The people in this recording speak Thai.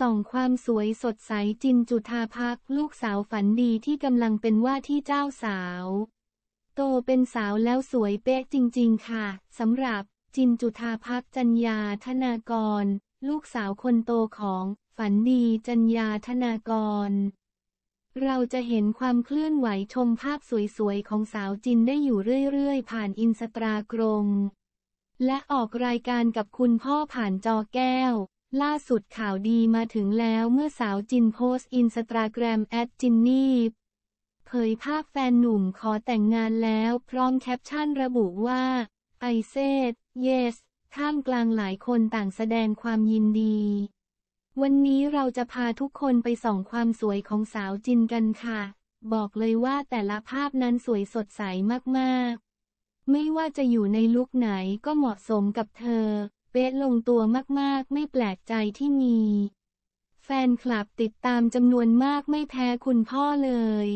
ส่องความสวยสดใสจินจุธาพักลูกสาวฝันดีที่กำลังเป็นว่าที่เจ้าสาว โตเป็นสาวแล้วสวยเป๊ะจริงๆค่ะสำหรับจินจุธาพักจัญญาธนากร ลูกสาวคนโตของฝันดีจัญญาธนากร เราจะเห็นความเคลื่อนไหวชมภาพสวยๆของสาวจินได้อยู่เรื่อยๆผ่านอินสตาแกรมและออกรายการกับคุณพ่อผ่านจอแก้วล่าสุดข่าวดีมาถึงแล้วเมื่อสาวจินโพสอินสตาแกรมแอดจินนี่เผยภาพแฟนหนุ่มขอแต่งงานแล้วพร้อมแคปชั่นระบุว่าไอเซด yes ข้ามกลางหลายคนต่างแสดงความยินดี วันนี้เราจะพาทุกคนไปส่องความสวยของสาวจินกันค่ะ บอกเลยว่าแต่ละภาพนั้นสวยสดใสมากๆ ไม่ว่าจะอยู่ในลุคไหนก็เหมาะสมกับเธอเป๊ะลงตัวมาก ๆ ไม่แปลกใจที่มี แฟนคลับติดตามจำนวนมากไม่แพ้คุณพ่อเลย